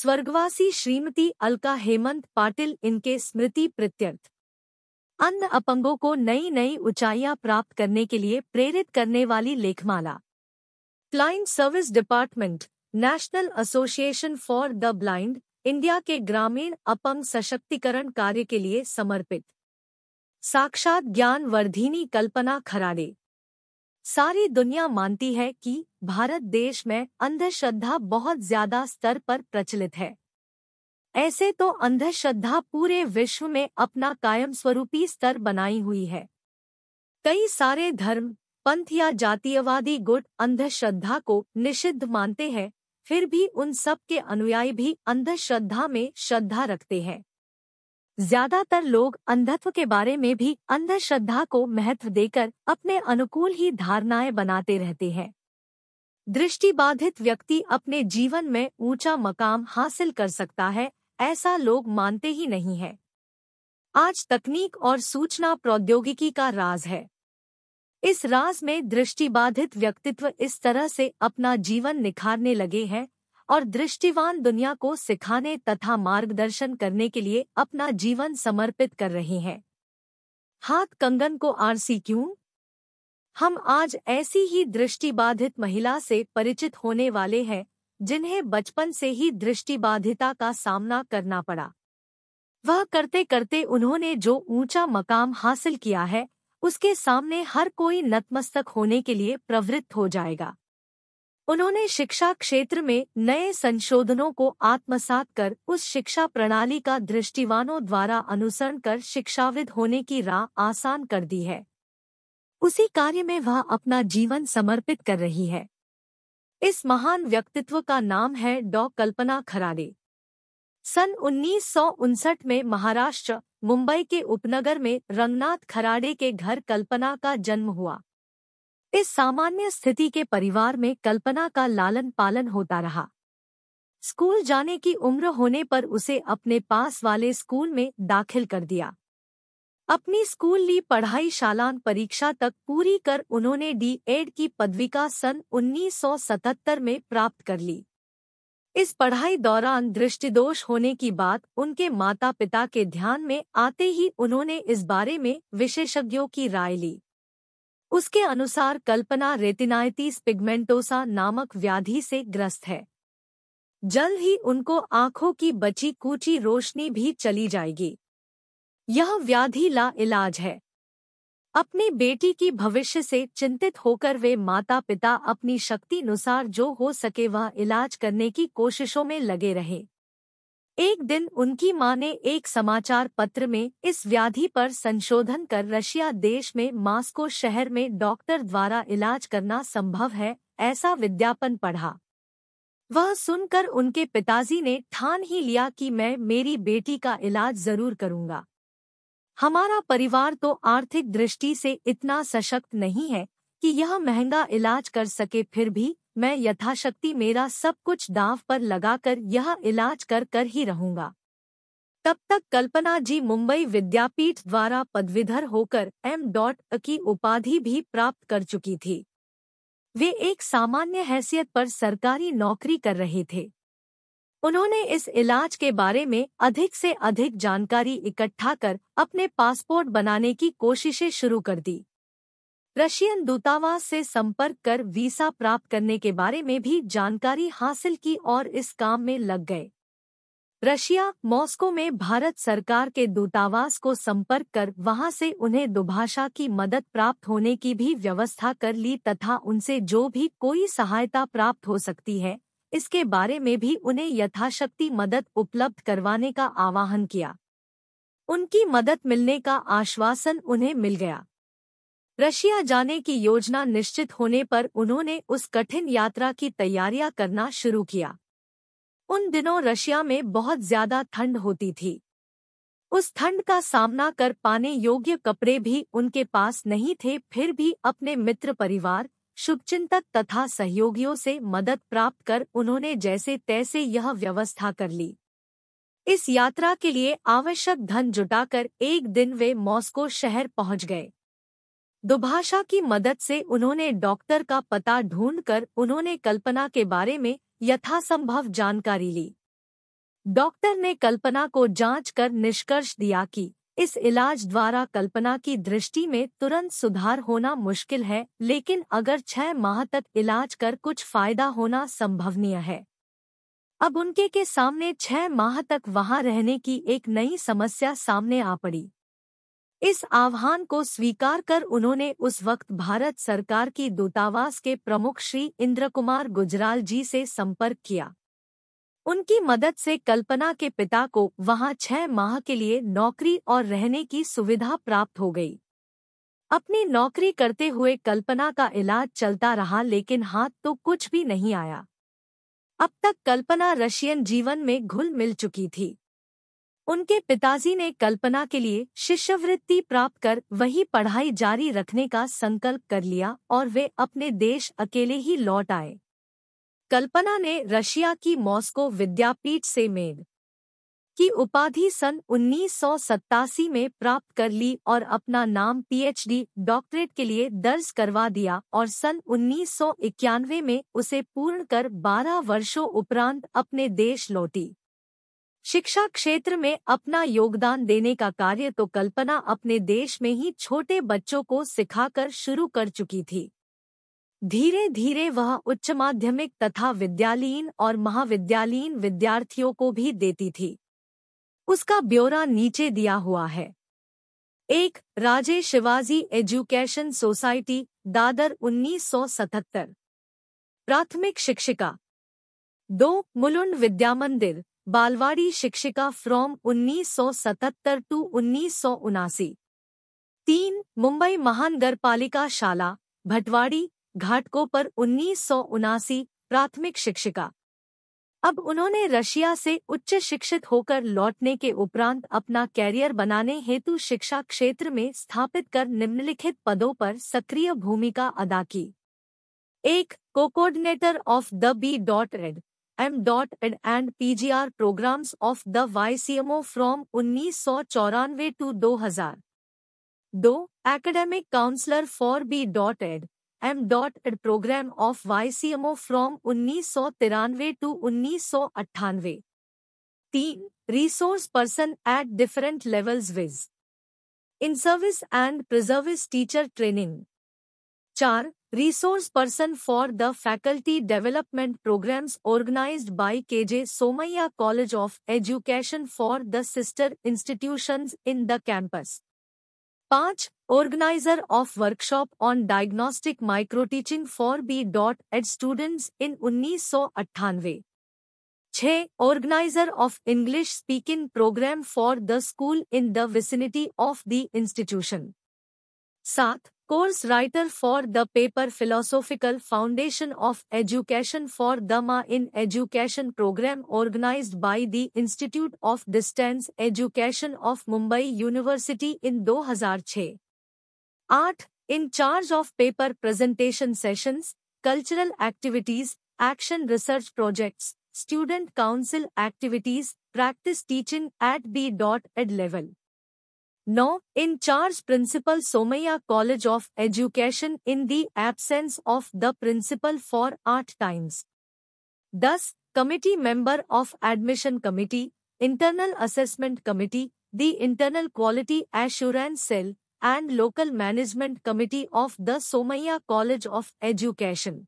स्वर्गवासी श्रीमती अलका हेमंत पाटिल इनके स्मृति प्रत्यर्थ अन्य अपंगों को नई नई ऊंचाइयां प्राप्त करने के लिए प्रेरित करने वाली लेखमाला client service department national association for the blind India के ग्रामीण अपंग सशक्तिकरण कार्य के लिए समर्पित साक्षात ज्ञान वर्धिनी कल्पना खराड़े सारी दुनिया मानती है कि भारत देश में अंधश्रद्धा बहुत ज्यादा स्तर पर प्रचलित है ऐसे तो अंधश्रद्धा पूरे विश्व में अपना कायम स्वरूपी स्तर बनाई हुई है कई सारे धर्म पंथ या जातीयवादी गुट अंधश्रद्धा को निषिद्ध मानते हैं फिर भी उन सब के अनुयायी भी अंधश्रद्धा में श्रद्धा रखते हैं ज्यादातर लोग अंधत्व के बारे में भी अंधश्रद्धा को महत्व देकर अपने अनुकूल ही धारणाएं बनाते रहते हैं दृष्टिबाधित व्यक्ति अपने जीवन में ऊंचा मकाम हासिल कर सकता है ऐसा लोग मानते ही नहीं है आज तकनीक और सूचना प्रौद्योगिकी का राज है इस राज में दृष्टिबाधित व्यक्तित्व इस तरह से अपना जीवन निखारने लगे हैं और दृष्टिवान दुनिया को सिखाने तथा मार्गदर्शन करने के लिए अपना जीवन समर्पित कर रहे हैं हाथ कंगन को आरसी क्यों हम आज ऐसी ही दृष्टिबाधित महिला से परिचित होने वाले हैं जिन्हें बचपन से ही दृष्टिबाधिता का सामना करना पड़ा वह करते करते उन्होंने जो ऊंचा मकाम हासिल किया है उसके सामने हर कोई नतमस्तक होने के लिए प्रवृत्त हो जाएगा उन्होंने शिक्षा क्षेत्र में नए संशोधनों को आत्मसात कर उस शिक्षा प्रणाली का दृष्टिवानों द्वारा अनुसरण कर शिक्षाविद होने की राह आसान कर दी है उसी कार्य में वह अपना जीवन समर्पित कर रही है इस महान व्यक्तित्व का नाम है डॉ कल्पना खराड़े सन उन्नीस में महाराष्ट्र मुंबई के उपनगर में रंगनाथ खराड़े के घर कल्पना का जन्म हुआ इस सामान्य स्थिति के परिवार में कल्पना का लालन पालन होता रहा स्कूल जाने की उम्र होने पर उसे अपने पास वाले स्कूल में दाखिल कर दिया अपनी स्कूल ली पढ़ाई शालान परीक्षा तक पूरी कर उन्होंने डी एड की पदविका सन 1977 में प्राप्त कर ली इस पढ़ाई दौरान दृष्टिदोष होने की बात उनके माता पिता के ध्यान में आते ही उन्होंने इस बारे में विशेषज्ञों की राय ली उसके अनुसार कल्पना रेतिनाइटिस पिगमेंटोसा नामक व्याधि से ग्रस्त है जल्द ही उनको आंखों की बची कूची रोशनी भी चली जाएगी यह व्याधि ला इलाज है अपनी बेटी की भविष्य से चिंतित होकर वे माता पिता अपनी शक्ति अनुसार जो हो सके वह इलाज करने की कोशिशों में लगे रहे एक दिन उनकी मां ने एक समाचार पत्र में इस व्याधि पर संशोधन कर रशिया देश में मास्को शहर में डॉक्टर द्वारा इलाज करना संभव है ऐसा विज्ञापन पढ़ा वह सुनकर उनके पिताजी ने ठान ही लिया कि मैं मेरी बेटी का इलाज जरूर करूंगा हमारा परिवार तो आर्थिक दृष्टि से इतना सशक्त नहीं है कि यह महंगा इलाज कर सके फिर भी मैं यथाशक्ति मेरा सब कुछ दांव पर लगाकर यह इलाज कर कर ही रहूंगा तब तक कल्पना जी मुंबई विद्यापीठ द्वारा पदवीधर होकर एम डॉट की उपाधि भी प्राप्त कर चुकी थी वे एक सामान्य हैसियत पर सरकारी नौकरी कर रहे थे उन्होंने इस इलाज के बारे में अधिक से अधिक जानकारी इकट्ठा कर अपने पासपोर्ट बनाने की कोशिशें शुरू कर दी रशियन दूतावास से संपर्क कर वीसा प्राप्त करने के बारे में भी जानकारी हासिल की और इस काम में लग गए रशिया मॉस्को में भारत सरकार के दूतावास को संपर्क कर वहां से उन्हें दुभाषा की मदद प्राप्त होने की भी व्यवस्था कर ली तथा उनसे जो भी कोई सहायता प्राप्त हो सकती है इसके बारे में भी उन्हें यथाशक्ति मदद उपलब्ध करवाने का आह्वान किया उनकी मदद मिलने का आश्वासन उन्हें मिल गया रशिया जाने की योजना निश्चित होने पर उन्होंने उस कठिन यात्रा की तैयारियां करना शुरू किया उन दिनों रशिया में बहुत ज्यादा ठंड होती थी उस ठंड का सामना कर पाने योग्य कपड़े भी उनके पास नहीं थे फिर भी अपने मित्र परिवार शुभचिंतक तथा सहयोगियों से मदद प्राप्त कर उन्होंने जैसे तैसे यह व्यवस्था कर ली इस यात्रा के लिए आवश्यक धन जुटाकर एक दिन वे मॉस्को शहर पहुंच गए दुभाषा की मदद से उन्होंने डॉक्टर का पता ढूंढकर उन्होंने कल्पना के बारे में यथासंभव जानकारी ली डॉक्टर ने कल्पना को जांच कर निष्कर्ष दिया कि इस इलाज द्वारा कल्पना की दृष्टि में तुरंत सुधार होना मुश्किल है लेकिन अगर छह माह तक इलाज कर कुछ फायदा होना संभवनीय है अब उनके के सामने छह माह तक वहां रहने की एक नई समस्या सामने आ पड़ी इस आह्वान को स्वीकार कर उन्होंने उस वक्त भारत सरकार की दूतावास के प्रमुख श्री इंद्र कुमार गुजराल जी से संपर्क किया उनकी मदद से कल्पना के पिता को वहां छह माह के लिए नौकरी और रहने की सुविधा प्राप्त हो गई अपनी नौकरी करते हुए कल्पना का इलाज चलता रहा लेकिन हाथ तो कुछ भी नहीं आया अब तक कल्पना रशियन जीवन में घुल मिल चुकी थी उनके पिताजी ने कल्पना के लिए शिष्यवृत्ति प्राप्त कर वही पढ़ाई जारी रखने का संकल्प कर लिया और वे अपने देश अकेले ही लौट आए कल्पना ने रशिया की मॉस्को विद्यापीठ से मेड की उपाधि सन उन्नीस में प्राप्त कर ली और अपना नाम पीएचडी डॉक्टरेट के लिए दर्ज करवा दिया और सन उन्नीस में उसे पूर्ण कर 12 वर्षों उपरांत अपने देश लौटी शिक्षा क्षेत्र में अपना योगदान देने का कार्य तो कल्पना अपने देश में ही छोटे बच्चों को सिखाकर शुरू कर चुकी थी धीरे धीरे वह उच्च माध्यमिक तथा विद्यालयीन और महाविद्यालयीन विद्यार्थियों को भी देती थी उसका ब्यौरा नीचे दिया हुआ है एक राजे शिवाजी एजुकेशन सोसाइटी दादर 1977 प्राथमिक शिक्षिका दो मुलुंड विद्या मंदिर बालवाड़ी शिक्षिका फ्रॉम 1977 टू उन्नीस तीन मुंबई महानगरपालिका शाला भटवाड़ी घाटको पर उन्नीस प्राथमिक शिक्षिका अब उन्होंने रशिया से उच्च शिक्षित होकर लौटने के उपरांत अपना कैरियर बनाने हेतु शिक्षा क्षेत्र में स्थापित कर निम्नलिखित पदों पर सक्रिय भूमिका अदा की एक को coordinator of the B dot Ed M dot Ed and PGR programmes of the O from उन्नीस सौ चौरानवे टू दो हजार दो academic counsellor for B dot Ed M dot Ed programme of YCMO from उन्नीस सौ तिरानवे टू उन्नीस सौ अट्ठानवे तीन resource person at different levels viz in service and preservice teacher training चार Resource person for the faculty development programs organized by KJ Somaya College of Education for the sister institutions in the campus. 5. Organizer of workshop on diagnostic microteaching for B.ED students in 1998. 6. Organizer of English speaking program for the school in the vicinity of the institution. 7 course writer for the paper Philosophical Foundation of Education for Dhamma in Education program organized by the Institute of Distance Education of Mumbai University in 2006. 8. In charge of paper presentation sessions, cultural activities, action research projects, student council activities, practice teaching at B.ed level. No, in charge Principal Somaya College of Education in the absence of the Principal for eight times. Thus, Committee Member of Admission Committee, Internal Assessment Committee, the Internal Quality Assurance Cell, and Local Management Committee of the Somaya College of Education.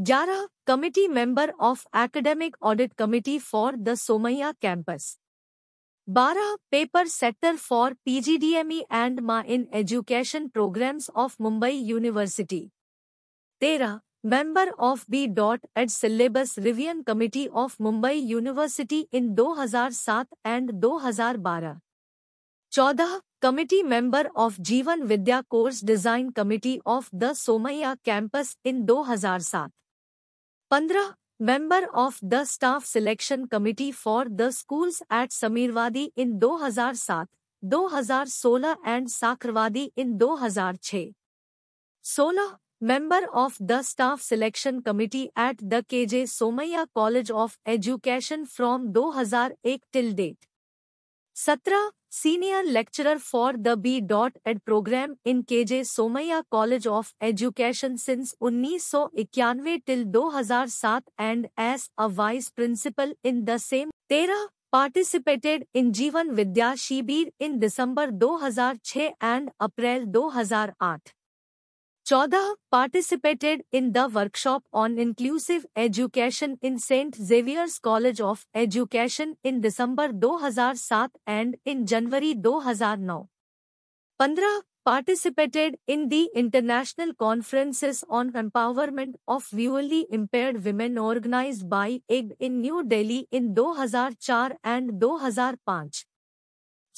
Jara, Committee Member of Academic Audit Committee for the Somaya Campus. बारह paper setter for PGDME and MA in education programmes of Mumbai university तेरह member of B dot Ed syllabus revision committee of Mumbai university in 2007 and 2012 चौदह committee member of Jeevan Vidya course design committee of the Somaiya campus in 2007 पंद्रह member of the staff selection committee for the schools at Samirwadi in 2007, 2016 and Sakravadi in 2006. 16. Member of the staff selection committee at the KJ Somaya College of Education from 2001 till date. सत्रह senior lecturer for the B dot Ed programme in K J Somaiya college of education since उन्नीस सौ इक्यानवे till दो हजार सात and as a vice principal in the same तेरह participated in Jeevan Vidya शिविर इन दिसंबर दो हजार छह एंड अप्रैल दो हजार आठ Chaudah participated in the workshop on inclusive education in St. Xavier's College of Education in December 2007 and in January 2009. 15 participated in the international conferences on empowerment of visually impaired women organized by IG in New Delhi in 2004 and 2005.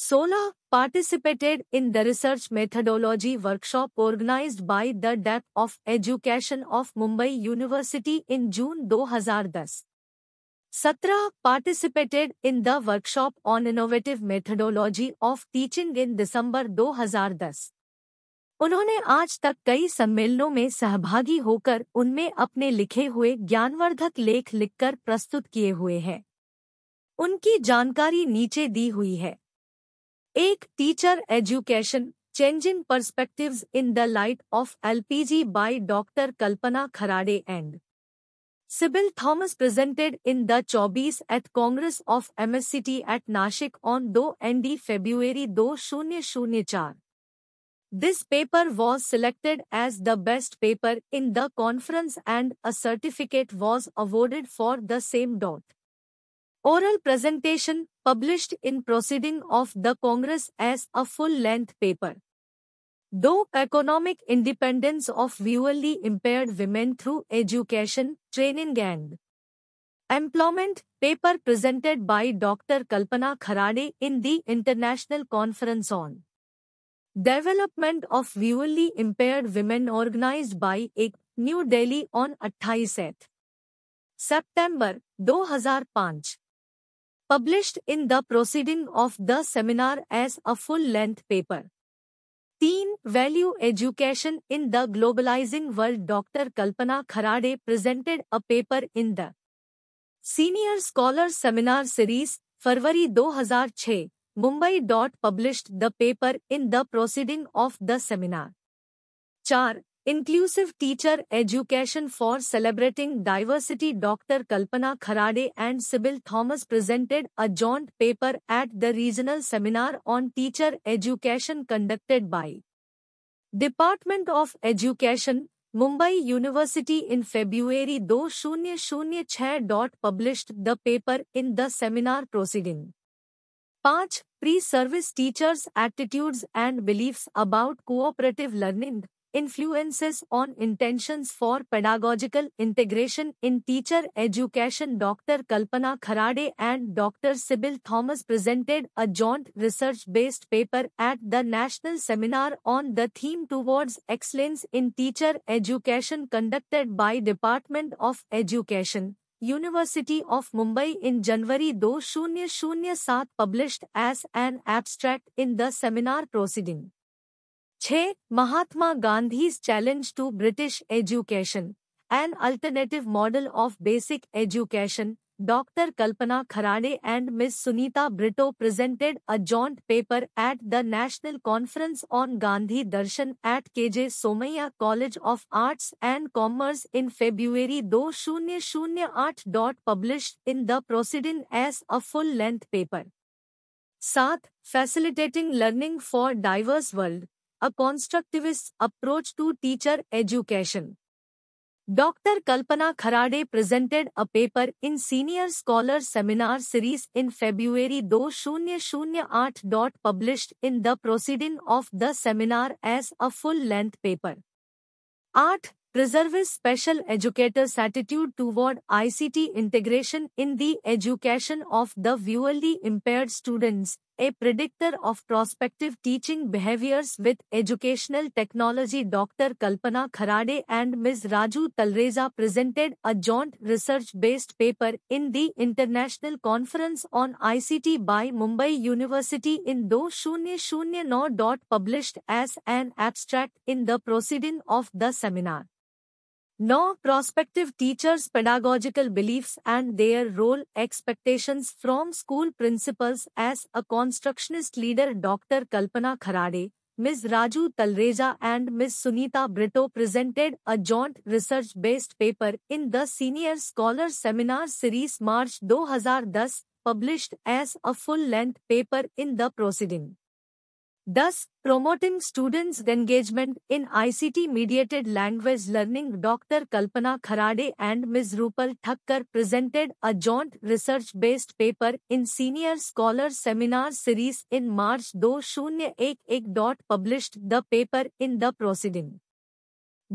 Sola participated in the research methodology workshop organized by the DAP of Education of Mumbai University in June 2010. Satra participated in the workshop on innovative methodology of teaching in December 2010. उन्होंने आज तक कई सम्मेलनों में सहभागी होकर उनमें अपने लिखे हुए ज्ञानवर्धक लेख लिखकर प्रस्तुत किए हुए हैं उनकी जानकारी नीचे दी हुई है Eight Teacher Education Changing Perspectives in the Light of LPG by Dr. Kalpana Kharade and Sybil Thomas presented in the 24 at Congress of MSCT at Nashik on 2 ND February 2004. This paper was selected as the best paper in the conference and a certificate was awarded for the same. Dot. Oral presentation published in Proceeding of the Congress as a full-length paper. Though economic independence of visually impaired women through education, training and employment, paper presented by Dr. Kalpana Kharade in the International Conference on Development of Visually Impaired Women organized by IC, New Delhi on 28 September 2005 published in the proceeding of the seminar as a full-length paper. 3. Value Education in the Globalizing World Dr. Kalpana Kharade presented a paper in the Senior Scholar Seminar Series, February 2006, Mumbai. Published the paper in the proceeding of the seminar. 4. Inclusive Teacher Education for Celebrating Diversity Dr. Kalpana Kharade and Sybil Thomas presented a joint paper at the regional seminar on teacher education conducted by Department of Education, Mumbai University in February 2006. Published the paper in the seminar proceeding. 5. Pre-service teachers' attitudes and beliefs about cooperative learning. Influences on Intentions for Pedagogical Integration in Teacher Education Dr. Kalpana Kharade and Dr. Sybil Thomas presented a joint research-based paper at the National Seminar on the theme Towards Excellence in Teacher Education conducted by Department of Education. University of Mumbai in January 2007 published as an abstract in the seminar proceeding. छः Mahatma Gandhi challenge to British education an alternative model of basic education doctor Kalpana Kharade and miss Sunita Brito presented a joint paper at the national conference on Gandhi Darshan at KJ Somaiya college of arts and commerce in February दो शून्य शून्य आठ dot publish in the proceeding as a full length paper सात facilitating learning for diverse world a constructivist approach to teacher education. Dr. Kalpana Kharade presented a paper in Senior Scholar Seminar Series in February 2008 dot published in the proceeding of the seminar as a full-length paper. Art preserves special educators' attitude toward ICT integration in the education of the visually impaired students, a predictor of prospective teaching behaviors with educational technology Dr. Kalpana Kharade and Ms. Raju Talreza presented a joint research-based paper in the International Conference on ICT by Mumbai University in 2009. Published as an abstract in the proceeding of the seminar. Now, prospective teachers' pedagogical beliefs and their role expectations from school principals as a constructionist leader Dr. Kalpana Kharade, Ms. Raju Talreja and Ms. Sunita Brito presented a joint research-based paper in the Senior Scholar Seminar Series March 2010, published as a full-length paper in the proceeding thus promoting students' engagement in ICT-mediated language learning. Dr. Kalpana Kharade and Ms. Rupal Thakkar presented a joint research-based paper in Senior Scholar Seminar Series in March 2011. Published the paper in the proceeding.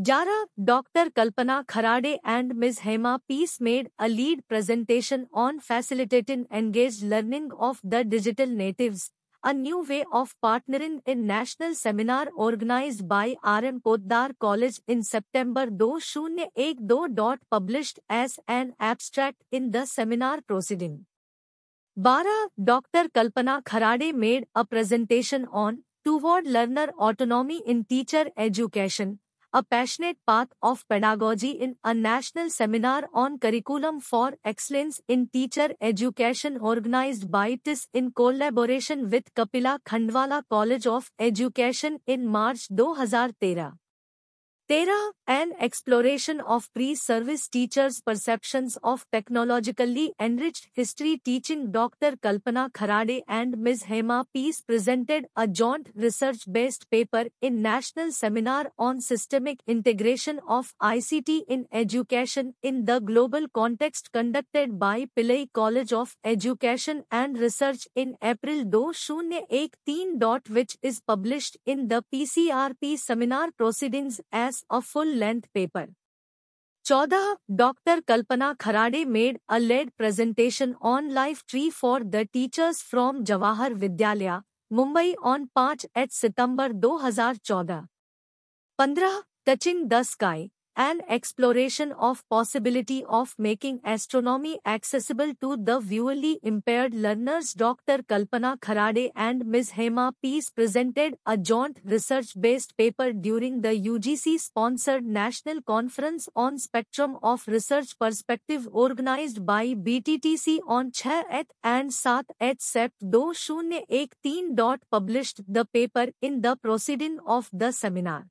Jara, Dr. Kalpana Kharade and Ms. Hema Peace made a lead presentation on facilitating engaged learning of the digital natives, a new way of partnering in national seminar organized by RM Poddar College in September 2012. Published as an abstract in the seminar proceeding. 12. Dr. Kalpana Kharade made a presentation on Toward Learner Autonomy in Teacher Education, a passionate path of pedagogy in a national seminar on curriculum for excellence in teacher education organized by TIS in collaboration with Kapila Khandwala College of Education in March 2013. 13 An exploration of pre-service teachers' perceptions of technologically enriched history teaching Dr. Kalpana Kharade and Ms. Hema Peace presented a joint research-based paper in National Seminar on Systemic Integration of ICT in Education in the Global Context conducted by Pillai College of Education and Research in April 2013 which is published in the PCRP seminar proceedings as a full length paper चौदह doctor Kalpana Kharade made a lead presentation on life tree for the teachers from Jawahar Vidyalaya Mumbai on 5 eight September 2014 15 touching the sky an exploration of possibility of making astronomy accessible to the visually impaired learners Dr. Kalpana Kharade and Ms. Hema Peace presented a joint research-based paper during the UGC-sponsored National Conference on Spectrum of Research Perspective organized by BTTC on 6th and 7th Sept 2013. Published the paper in the proceeding of the seminar.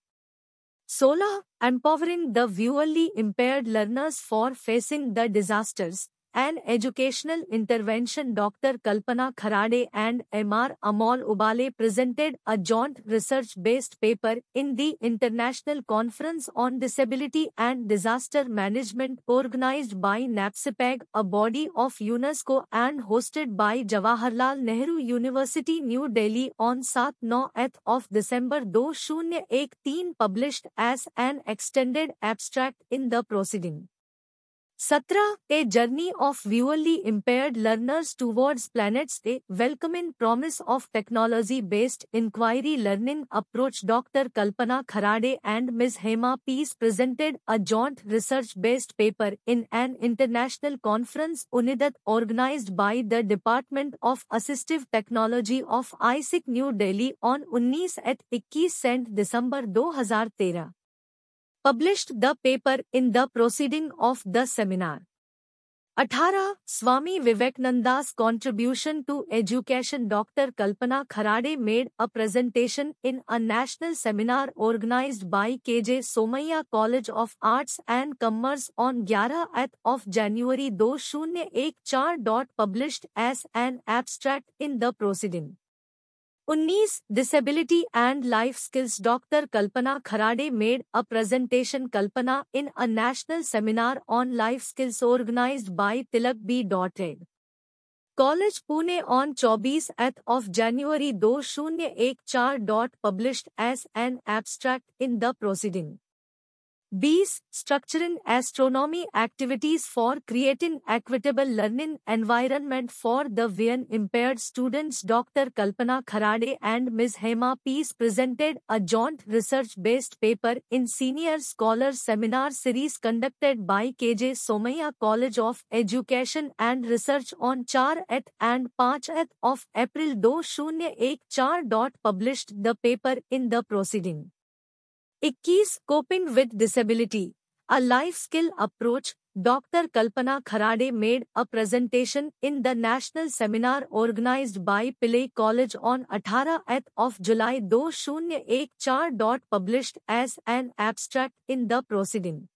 Solar, empowering the visually impaired learners for facing the disasters an educational intervention Dr. Kalpana Kharade and M.R. Amol Ubale presented a joint research-based paper in the International Conference on Disability and Disaster Management organized by NAPSIPAG, a body of UNESCO and hosted by Jawaharlal Nehru University New Delhi on 7-9th of December 2013 published as an extended abstract in the proceeding. Satra, a journey of visually impaired learners towards planets, a welcoming promise of technology-based inquiry learning approach. Dr. Kalpana Kharade and Ms. Hema Peace presented a joint research-based paper in an international conference UNIDAT organized by the Department of Assistive Technology of ISIC New Delhi on 19 at 21 December 2013 published the paper in the proceeding of the seminar. 18. Swami Vivekananda's contribution to education Dr. Kalpana Kharade made a presentation in a national seminar organized by KJ Somaya College of Arts and Commerce on 11th of January 2014 published as an abstract in the proceeding. 19. Disability and Life Skills Dr. Kalpana Kharade made a presentation Kalpana in a national seminar on life skills organized by Tilak B.A. College Pune on 24th of January 2014. Published as an abstract in the proceeding. B's structuring astronomy activities for creating equitable learning environment for the vision impaired students Dr. Kalpana Kharade and Ms. Hema Peace presented a joint research-based paper in Senior Scholar Seminar Series conducted by KJ Somaya College of Education and Research on 4th and 5th of April 2014. Published the paper in the proceeding. 21. coping with disability, a life skill approach. Dr. Kalpana Kharade made a presentation in the national seminar organized by Pillay College on 18th of July 2014. Published as an abstract in the proceeding.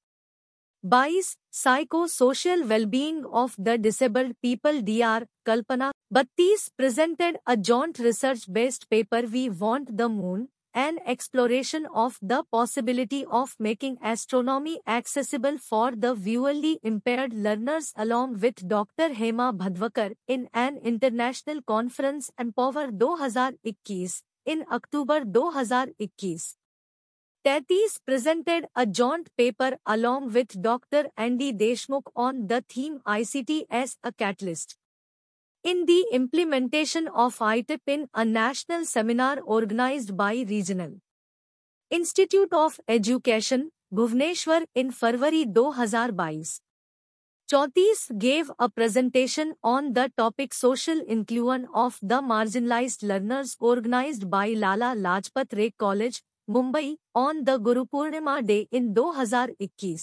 Psychosocial Well-being of the Disabled People. Dr. Kalpana बत्तीस presented a joint research based paper. We want the moon an exploration of the possibility of making astronomy accessible for the visually impaired learners along with Dr. Hema Bhadwakar in an international conference Empower 2021 in October 2021. Tatis presented a joint paper along with Dr. Andy Deshmukh on the theme ICT as a catalyst in the implementation of ITIP in a national seminar organized by Regional Institute of Education, Bhuvneshwar in February 2022. Chautis gave a presentation on the topic social inclusion of the marginalized learners organized by Lala Lajpat Ray College, Mumbai on the Guru Purnima Day in 2021.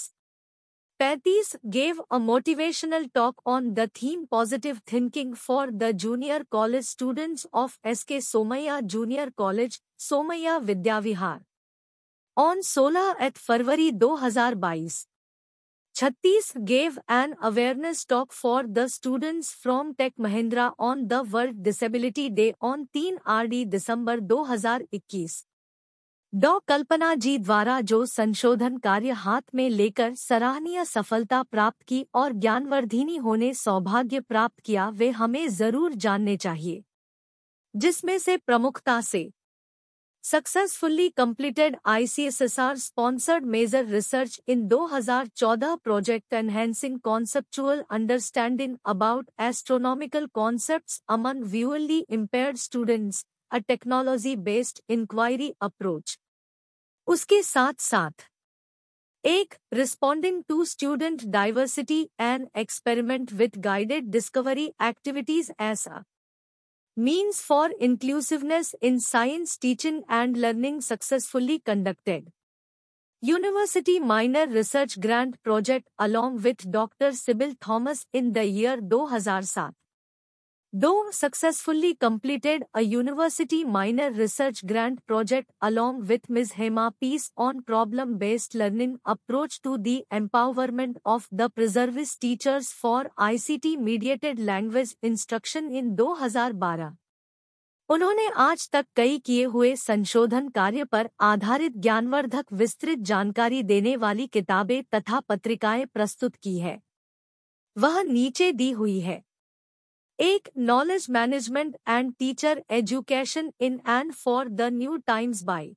Pathy's gave a motivational talk on the theme Positive Thinking for the Junior College students of SK Somaya Junior College, Somaya Vidyavihar. On 16 February 2022, Chhattis gave an awareness talk for the students from Tech Mahindra on the World Disability Day on 3 RD December 2021. डॉ कल्पना जी द्वारा जो संशोधन कार्य हाथ में लेकर सराहनीय सफलता प्राप्त की और ज्ञानवर्धिनी होने सौभाग्य प्राप्त किया वे हमें जरूर जानने चाहिए जिसमें से प्रमुखता से successfully completed ICSSR sponsored major research in 2014 project enhancing conceptual understanding about astronomical concept among visually impaired students a technology based inquiry approach उसके साथ साथ एक responding to student diversity and experiment with guided discovery activities as a means for inclusiveness in science teaching and learning successfully conducted university minor research grant project along with doctor Sybil Thomas in the year 2007 Dome successfully completed a university minor research grant project along with Ms. Hema Peace on problem-based learning approach to the empowerment of the preservice teachers for ICT-mediated language instruction in 2012. उन्होंने आज तक कई किए हुए संशोधन कार्य पर आधारित ज्ञानवर्धक विस्तृत जानकारी देने वाली किताबें तथा पत्रिकाएं प्रस्तुत की है वह नीचे दी हुई है एक knowledge management and teacher education in and for the new times by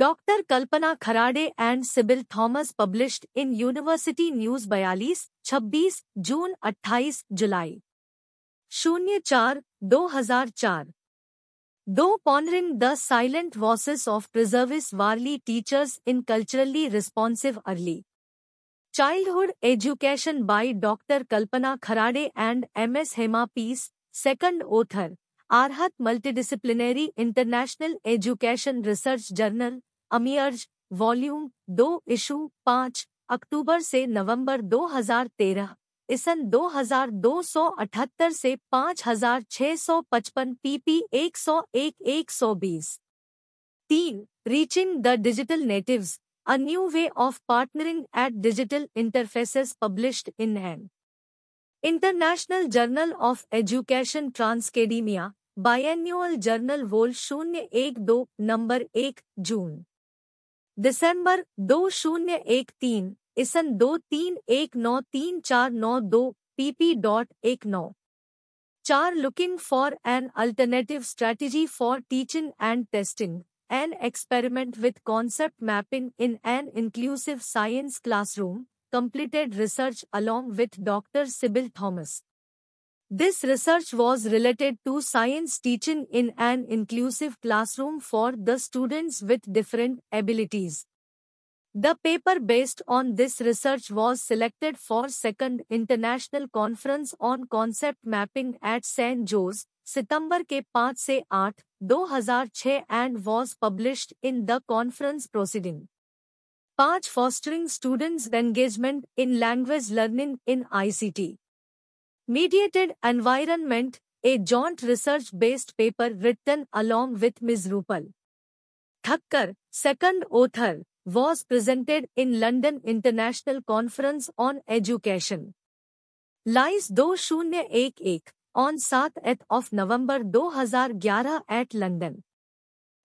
doctor Kalpana Kharade and Sybil Thomas published in university news बयालीस छब्बीस जून अट्ठाईस जुलाई शून्य चार दो हजार चार दो pondering the silent voices of preservice Warli teachers in culturally responsive early childhood education by doctor Kalpana Kharade and M S Hema Pise second author Aarhat multidisciplinary international education research journal AMIERJ volume दो इशू पांच अक्टूबर से नवंबर 2013 इसन अठहत्तर से हजार छह सौ 5655 पीपी सौ बीस तीन reaching the digital natives a new way of partnering at digital interfaces published in an International Journal of Education Transcademia, Biennial Journal Vol. 012, Number 1, June. December 2013, ISN दो pp.19. एक looking for an alternative strategy for teaching and testing. and experiment with concept mapping in an inclusive science classroom, completed research along with Dr. Sybil Thomas. This research was related to science teaching in an inclusive classroom for the students with different abilities. The paper based on this research was selected for second international conference on concept mapping at San Jose, September 5 से 8 2006 and was published in the conference proceeding. 5. Fostering students' engagement in language learning in ICT. Mediated Environment, a joint research-based paper written along with Ms. Rupal. Thakkar, second author, was presented in London International Conference on Education. Lies दो on 7th of November 2011 at London.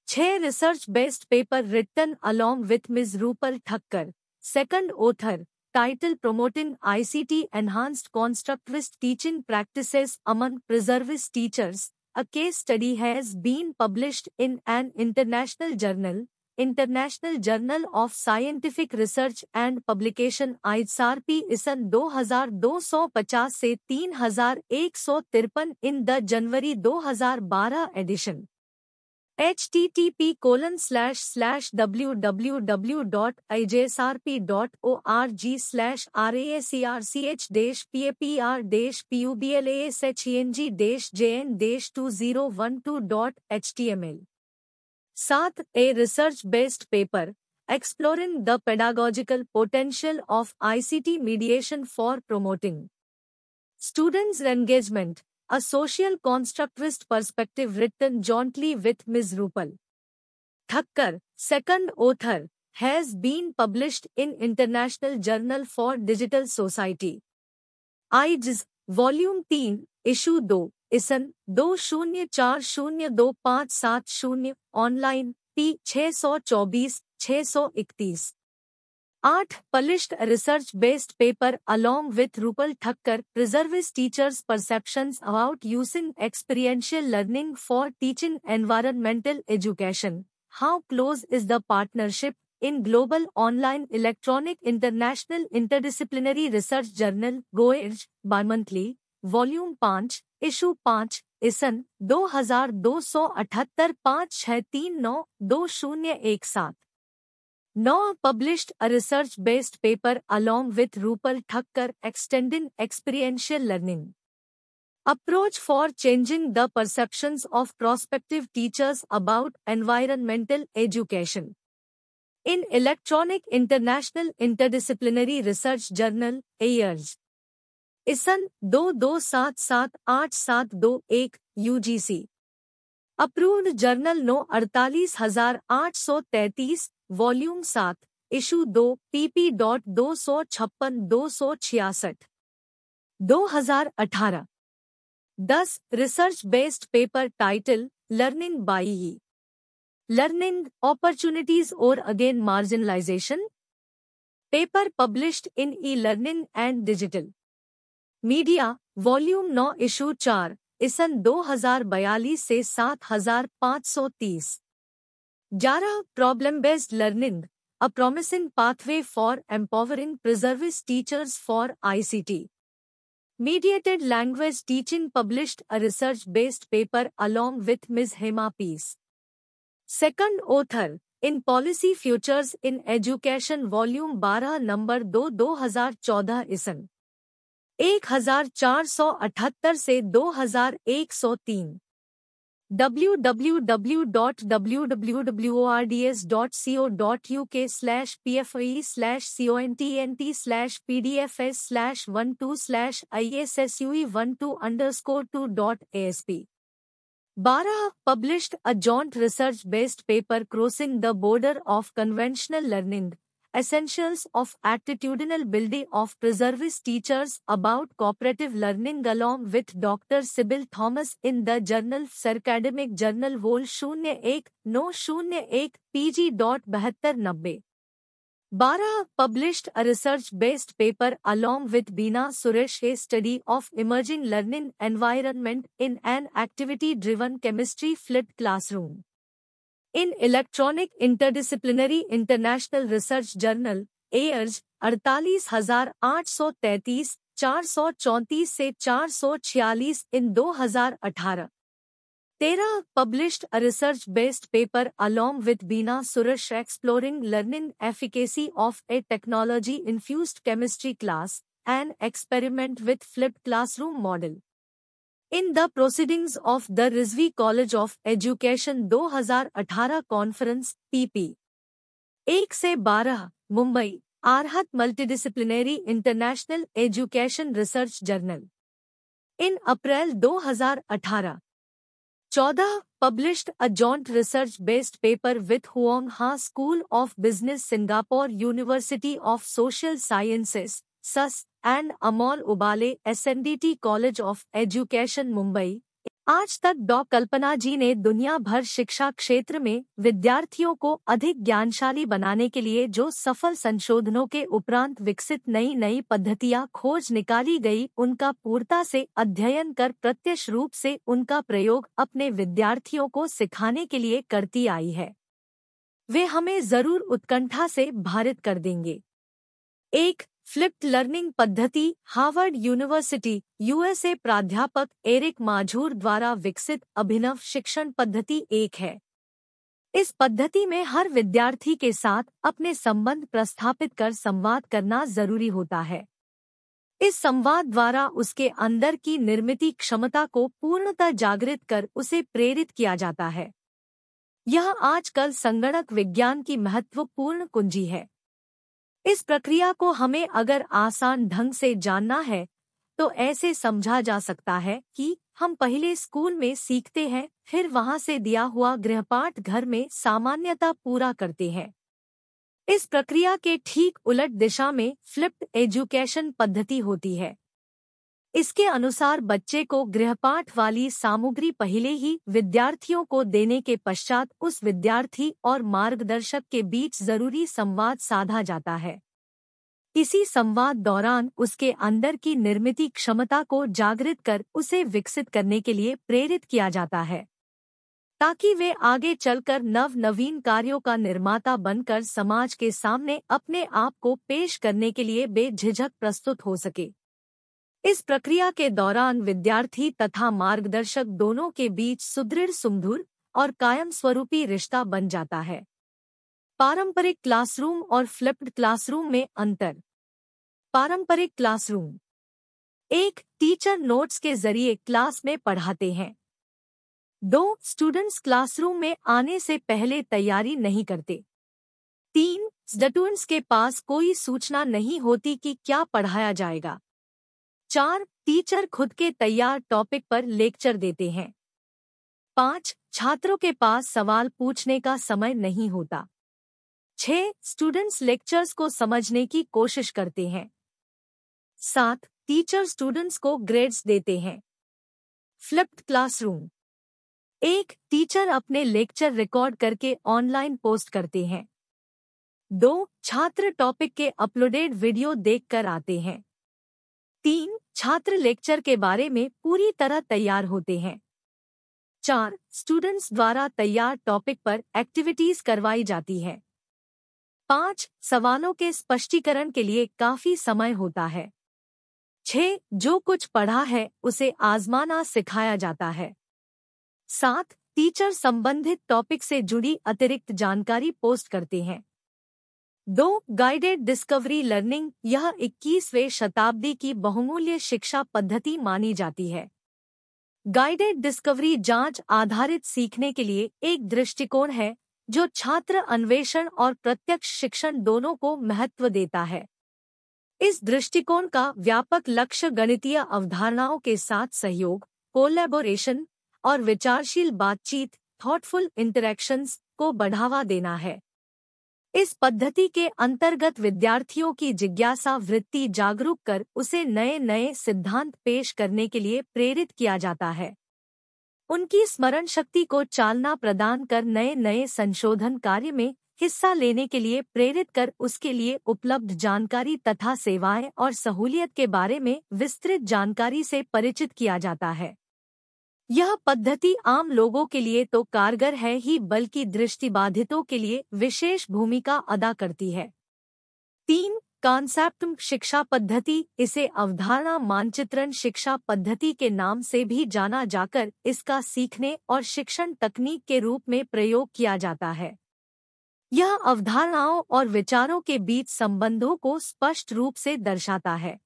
Six research-based paper written along with Ms. Rupal Thakkar, second author, title Promoting ICT Enhanced Constructivist Teaching Practices Among Preservist Teachers, a case study has been published in an international journal, international journal of scientific research and publication ISRP ISSN 2250 से तीन in the January 2012 edition H T T P colon slash slash W W W dot I J S R P dot O R G slash R A S R C H dash P A P R dash P U B L S H E N G dash J N dash two zero one two dot H T M L Sath, a research-based paper, exploring the pedagogical potential of ICT mediation for promoting students' engagement, a social constructivist perspective written jointly with Ms. Rupal. Thakkar, second author, has been published in International Journal for Digital Society. IJS, Volume 3, Issue 2, इसन दो शून्य चार शून्य दो पाँच सात शून्य online P छः सौ चौबीस छः सौ इकतीस आठ published research based paper along with Rupal Thakkar preservice teachers perception about using experiential learning for teaching environmental education how close is the partnership in Global Online Electronic International Interdisciplinary Research Journal, GOERJ, Bimonthly, volume पांच issue पाँच ISSN दो हजार दो सौ अठहत्तर पाँच छः तीन नौ दो शून्य एक सात नौ published a research based paper along with Rupal Thakkar extending experiential learning approach for changing the perceptions of prospective teachers about environmental education in electronic international interdisciplinary research journal एयर्स इसन दो दो सात सात आठ सात दो एक यूजीसी अप्रूव्ड जर्नल नो अड़तालीस हजार आठ सौ तैतीस वॉल्यूम सात इशू दो पीपी डॉट दो सौ छप्पन दो सौ छियासठ दो हजार अठारह दस research based paper title learning by e learning opportunities or again marginalisation paper published in E learning and digital media volume 9 issue 4 ISSN बयालीस से सात हजार सौ तीस 11 problem based learning a promising pathway for empowering preservice teachers for ICT mediated language teaching published a research based paper along with miss Hema Pise second author in policy futures in education volume बारह number दो दो हजार चौदह इसन 1478 से 2103 wwwwwwrdscouk pfe slash contnt pdfs 12 issue122asp 12. Published a joint research-based paper crossing the border of conventional learning Essentials of Attitudinal Building of Preservice Teachers about Cooperative Learning along with Dr. Sybil Thomas in the journal Academic Journal Vol. 01 No 01 pg.7290. Bara published a research-based paper along with Bina Suresh a study of emerging learning environment in an activity-driven chemistry flipped classroom. In electronic interdisciplinary international research journal एयर्ज e अड़तालीस हजार आठ सौ तैतीस चार सौ चौंतीस से चार सौ छियालीस इन दो हजार अठारह तेरह published a research based paper along with Bina Suresh exploring learning efficacy of a technology infused chemistry class and experiment with flip classroom model In the proceedings of the Rizvi College of Education 2018 Conference, PP 1 12, Mumbai, Arhat Multidisciplinary International Education Research Journal. In April 2018, 14 published a joint research-based paper with Huang Ha School of Business Singapore University of Social Sciences, SUS, and Amol Ubale SNDT college of education Mumbai आज तक डॉ कल्पना जी ने दुनिया भर शिक्षा क्षेत्र में विद्यार्थियों को अधिक ज्ञानशाली बनाने के लिए जो सफल संशोधनों के उपरांत विकसित नई नई पद्धतियां खोज निकाली गई उनका पूर्णता से अध्ययन कर प्रत्यक्ष रूप से उनका प्रयोग अपने विद्यार्थियों को सिखाने के लिए करती आई है वे हमें जरूर उत्कंठा से भारित कर देंगे एक फ्लिप्ड लर्निंग पद्धति हार्वर्ड यूनिवर्सिटी यूएसए प्राध्यापक एरिक माझूर द्वारा विकसित अभिनव शिक्षण पद्धति एक है इस पद्धति में हर विद्यार्थी के साथ अपने संबंध प्रस्थापित कर संवाद करना जरूरी होता है इस संवाद द्वारा उसके अंदर की निर्मित क्षमता को पूर्णतः जागृत कर उसे प्रेरित किया जाता है यह आजकल संगणक विज्ञान की महत्वपूर्ण कुंजी है इस प्रक्रिया को हमें अगर आसान ढंग से जानना है तो ऐसे समझा जा सकता है कि हम पहले स्कूल में सीखते हैं फिर वहां से दिया हुआ गृहपाठ घर में सामान्यता पूरा करते हैं इस प्रक्रिया के ठीक उलट दिशा में फ्लिप्ड एजुकेशन पद्धति होती है इसके अनुसार बच्चे को गृहपाठ वाली सामग्री पहले ही विद्यार्थियों को देने के पश्चात उस विद्यार्थी और मार्गदर्शक के बीच जरूरी संवाद साधा जाता है इसी संवाद दौरान उसके अंदर की निर्मित क्षमता को जागृत कर उसे विकसित करने के लिए प्रेरित किया जाता है ताकि वे आगे चलकर नव नवीन कार्यों का निर्माता बनकर समाज के सामने अपने आप को पेश करने के लिए बेझिझक प्रस्तुत हो सके इस प्रक्रिया के दौरान विद्यार्थी तथा मार्गदर्शक दोनों के बीच सुदृढ़ सुमधुर और कायम स्वरूपी रिश्ता बन जाता है पारंपरिक क्लासरूम और फ्लिप्ड क्लासरूम में अंतर पारंपरिक क्लासरूम एक टीचर नोट्स के जरिए क्लास में पढ़ाते हैं दो स्टूडेंट्स क्लासरूम में आने से पहले तैयारी नहीं करते तीन स्टूडेंट्स के पास कोई सूचना नहीं होती कि क्या पढ़ाया जाएगा चार टीचर खुद के तैयार टॉपिक पर लेक्चर देते हैं पांच छात्रों के पास सवाल पूछने का समय नहीं होता छह स्टूडेंट्स लेक्चर्स को समझने की कोशिश करते हैं सात टीचर स्टूडेंट्स को ग्रेड्स देते हैं फ्लिप्ड क्लासरूम एक टीचर अपने लेक्चर रिकॉर्ड करके ऑनलाइन पोस्ट करते हैं दो छात्र टॉपिक के अपलोडेड वीडियो देखकर आते हैं तीन छात्र लेक्चर के बारे में पूरी तरह तैयार होते हैं चार स्टूडेंट्स द्वारा तैयार टॉपिक पर एक्टिविटीज करवाई जाती है पांच सवालों के स्पष्टीकरण के लिए काफी समय होता है छह जो कुछ पढ़ा है उसे आजमाना सिखाया जाता है सात टीचर संबंधित टॉपिक से जुड़ी अतिरिक्त जानकारी पोस्ट करते हैं दो गाइडेड डिस्कवरी लर्निंग यह 21वें शताब्दी की बहुमूल्य शिक्षा पद्धति मानी जाती है गाइडेड डिस्कवरी जांच आधारित सीखने के लिए एक दृष्टिकोण है जो छात्र अन्वेषण और प्रत्यक्ष शिक्षण दोनों को महत्व देता है इस दृष्टिकोण का व्यापक लक्ष्य गणितीय अवधारणाओं के साथ सहयोग कोलैबोरेशन और विचारशील बातचीत थॉटफुल इंटरैक्शंस को बढ़ावा देना है इस पद्धति के अंतर्गत विद्यार्थियों की जिज्ञासा वृत्ति जागरूक कर उसे नए नए सिद्धांत पेश करने के लिए प्रेरित किया जाता है उनकी स्मरण शक्ति को चालना प्रदान कर नए नए संशोधन कार्य में हिस्सा लेने के लिए प्रेरित कर उसके लिए उपलब्ध जानकारी तथा सेवाएं और सहूलियत के बारे में विस्तृत जानकारी से परिचित किया जाता है यह पद्धति आम लोगों के लिए तो कारगर है ही बल्कि दृष्टिबाधितों के लिए विशेष भूमिका अदा करती है तीन कॉन्सेप्ट शिक्षा पद्धति इसे अवधारणा मानचित्रण शिक्षा पद्धति के नाम से भी जाना जाकर इसका सीखने और शिक्षण तकनीक के रूप में प्रयोग किया जाता है यह अवधारणाओं और विचारों के बीच संबंधों को स्पष्ट रूप से दर्शाता है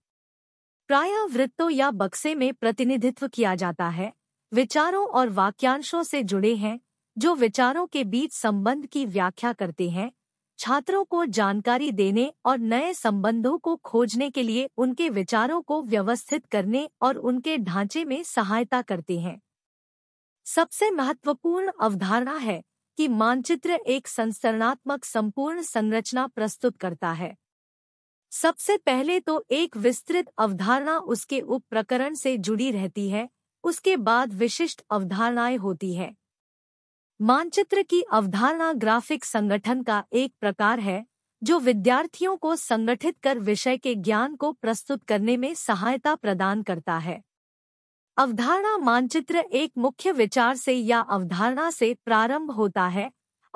प्राय वृत्तों या बक्से में प्रतिनिधित्व किया जाता है विचारों और वाक्यांशों से जुड़े हैं जो विचारों के बीच संबंध की व्याख्या करते हैं छात्रों को जानकारी देने और नए संबंधों को खोजने के लिए उनके विचारों को व्यवस्थित करने और उनके ढांचे में सहायता करते हैं सबसे महत्वपूर्ण अवधारणा है कि मानचित्र एक संस्तरणात्मक संपूर्ण संरचना प्रस्तुत करता है सबसे पहले तो एक विस्तृत अवधारणा उसके उप प्रकरण से जुड़ी रहती है उसके बाद विशिष्ट अवधारणाएं होती है मानचित्र की अवधारणा ग्राफिक संगठन का एक प्रकार है जो विद्यार्थियों को संगठित कर विषय के ज्ञान को प्रस्तुत करने में सहायता प्रदान करता है अवधारणा मानचित्र एक मुख्य विचार से या अवधारणा से प्रारंभ होता है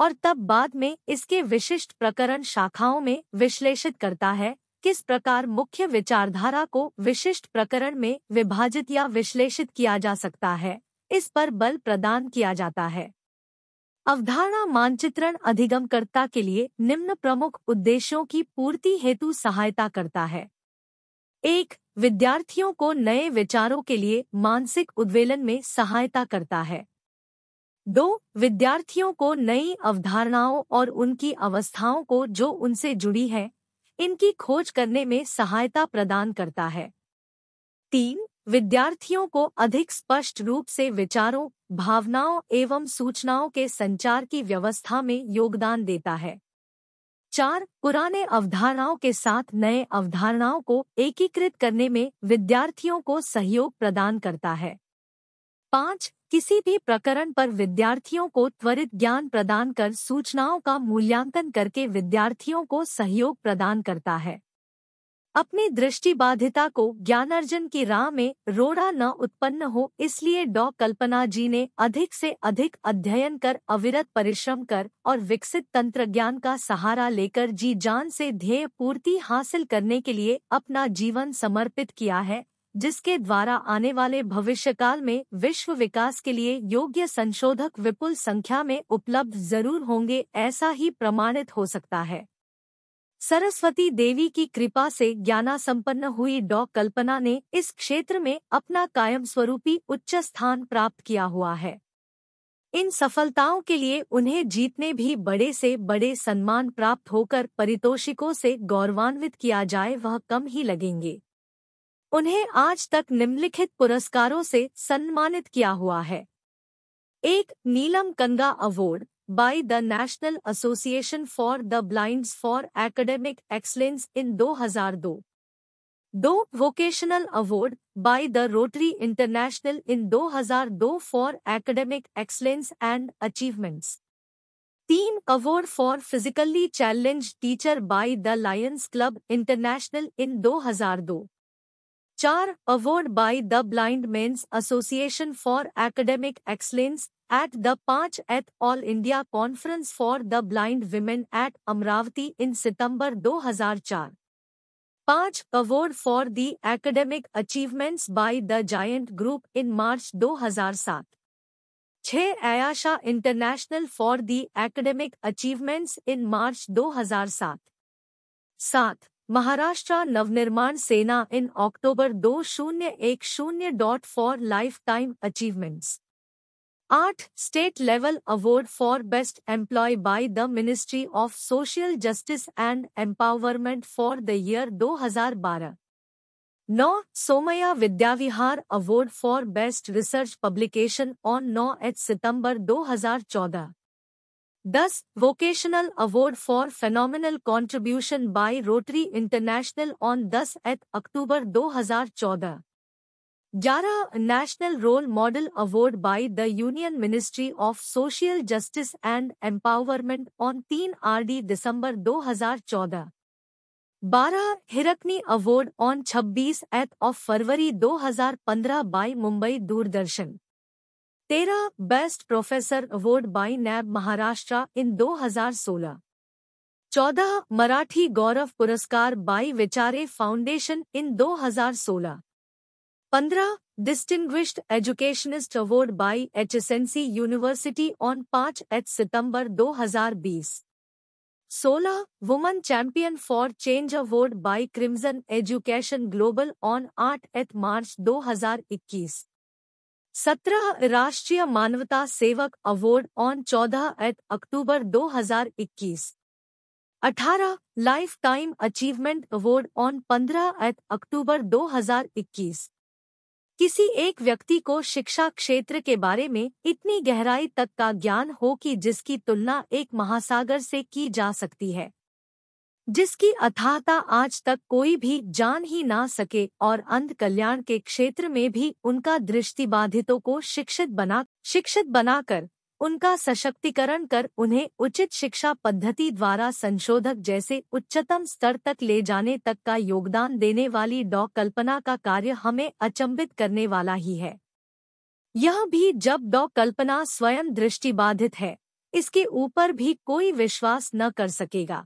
और तब बाद में इसके विशिष्ट प्रकरण शाखाओं में विश्लेषित करता है किस प्रकार मुख्य विचारधारा को विशिष्ट प्रकरण में विभाजित या विश्लेषित किया जा सकता है इस पर बल प्रदान किया जाता है अवधारणा मानचित्रण अधिगमकर्ता के लिए निम्न प्रमुख उद्देश्यों की पूर्ति हेतु सहायता करता है एक विद्यार्थियों को नए विचारों के लिए मानसिक उद्वेलन में सहायता करता है दो विद्यार्थियों को नई अवधारणाओं और उनकी अवस्थाओं को जो उनसे जुड़ी है इनकी खोज करने में सहायता प्रदान करता है तीन विद्यार्थियों को अधिक स्पष्ट रूप से विचारों भावनाओं एवं सूचनाओं के संचार की व्यवस्था में योगदान देता है चार पुराने अवधारणाओं के साथ नए अवधारणाओं को एकीकृत करने में विद्यार्थियों को सहयोग प्रदान करता है पाँच किसी भी प्रकरण पर विद्यार्थियों को त्वरित ज्ञान प्रदान कर सूचनाओं का मूल्यांकन करके विद्यार्थियों को सहयोग प्रदान करता है अपनी दृष्टि बाधिता को ज्ञानार्जन की राह में रोड़ा न उत्पन्न हो इसलिए डॉ कल्पना जी ने अधिक से अधिक अध्ययन कर अविरत परिश्रम कर और विकसित तंत्र ज्ञान का सहारा लेकर जी जान से ध्येय पूर्ति हासिल करने के लिए अपना जीवन समर्पित किया है जिसके द्वारा आने वाले भविष्यकाल में विश्व विकास के लिए योग्य संशोधक विपुल संख्या में उपलब्ध जरूर होंगे ऐसा ही प्रमाणित हो सकता है सरस्वती देवी की कृपा से ज्ञाना संपन्न हुई डॉ कल्पना ने इस क्षेत्र में अपना कायम स्वरूपी उच्च स्थान प्राप्त किया हुआ है इन सफलताओं के लिए उन्हें जीतने भी बड़े से बड़े सम्मान प्राप्त होकर परितोषिकों से गौरवान्वित किया जाए वह कम ही लगेंगे उन्हें आज तक निम्नलिखित पुरस्कारों से सम्मानित किया हुआ है एक Neelam Kanga award by the national association for the blinds for academic excellence in 2002। हजार दो vocational award by the Rotary international in 2002 for academic excellence and achievements तीन award for physically challenge teacher by the Lions club international in दो 4. Award by the Blind Men's Association for Academic Excellence at the 5th All India Conference for the Blind Women at Amravati in September 2004. 5. Award for the Academic Achievements by the Giant Group in March 2007. 6. Ayasha International for the Academic Achievements in March 2007. 7. Maharashtra नवनिर्माण सेना इन अक्टूबर दो शून्य एक शून्य dot for lifetime achievements आठ state level award for best employ by the ministry of social justice and empowerment for the year 2012 नौ Somaiya Vidyavihar award for best research publication on नौ एच September 2014 Thus, Vocational Award for Phenomenal Contribution by Rotary International on 10 October 2014. 11 National Role Model Award by the Union Ministry of Social Justice and Empowerment on 3 RD December 2014. 12 Hirkani award on 26 एथ of February 2015 by Mumbai Doordarshan तेरह best professor award by NAB Maharashtra in 2016 चौदह मराठी गौरव पुरस्कार by विचारे foundation in 2016 पंद्रह distinguished educationist award by HSNC university on पांच एच सितंबर 2020 सोलह woman champion for change award by Crimson education global on आठ एथ मार्च दो हजार इक्कीस सत्रह राष्ट्रीय मानवता सेवक अवार्ड ऑन चौदह एट अक्टूबर 2021 अठारह lifetime achievement award on पंद्रह एट अक्टूबर 2021 किसी एक व्यक्ति को शिक्षा क्षेत्र के बारे में इतनी गहराई तक का ज्ञान हो कि जिसकी तुलना एक महासागर से की जा सकती है जिसकी अथाहता आज तक कोई भी जान ही ना सके और अंध कल्याण के क्षेत्र में भी उनका दृष्टिबाधितों को शिक्षित बना शिक्षित बनाकर उनका सशक्तिकरण कर उन्हें उचित शिक्षा पद्धति द्वारा संशोधक जैसे उच्चतम स्तर तक ले जाने तक का योगदान देने वाली डॉ कल्पना का कार्य हमें अचंभित करने वाला ही है यह भी जब डॉ कल्पना स्वयं दृष्टिबाधित है इसके ऊपर भी कोई विश्वास न कर सकेगा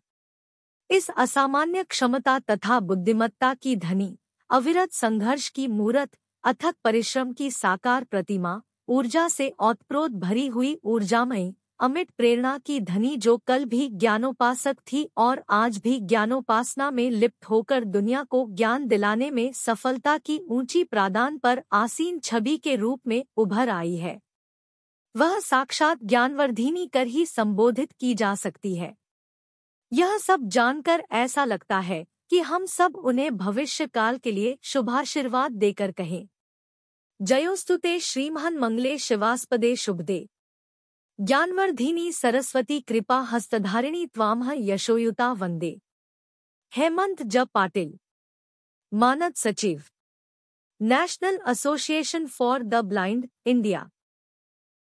इस असामान्य क्षमता तथा बुद्धिमत्ता की धनी अविरत संघर्ष की मूर्त अथक परिश्रम की साकार प्रतिमा ऊर्जा से औतप्रोत भरी हुई ऊर्जामयी अमिट प्रेरणा की धनी जो कल भी ज्ञानोपासक थी और आज भी ज्ञानोपासना में लिप्त होकर दुनिया को ज्ञान दिलाने में सफलता की ऊंची प्रादान पर आसीन छवि के रूप में उभर आई है वह साक्षात ज्ञानवर्धिनी कर ही संबोधित की जा सकती है यह सब जानकर ऐसा लगता है कि हम सब उन्हें भविष्य काल के लिए शुभाशीर्वाद देकर कहें जयोस्तुते श्रीमहन मंगले शिवास्पदे शुभदे ज्ञानवर्धिनी सरस्वती कृपा हस्तधारिणी त्वामह यशोयुता वंदे हेमंत ज पाटिल मानद सचिव national association for the blind India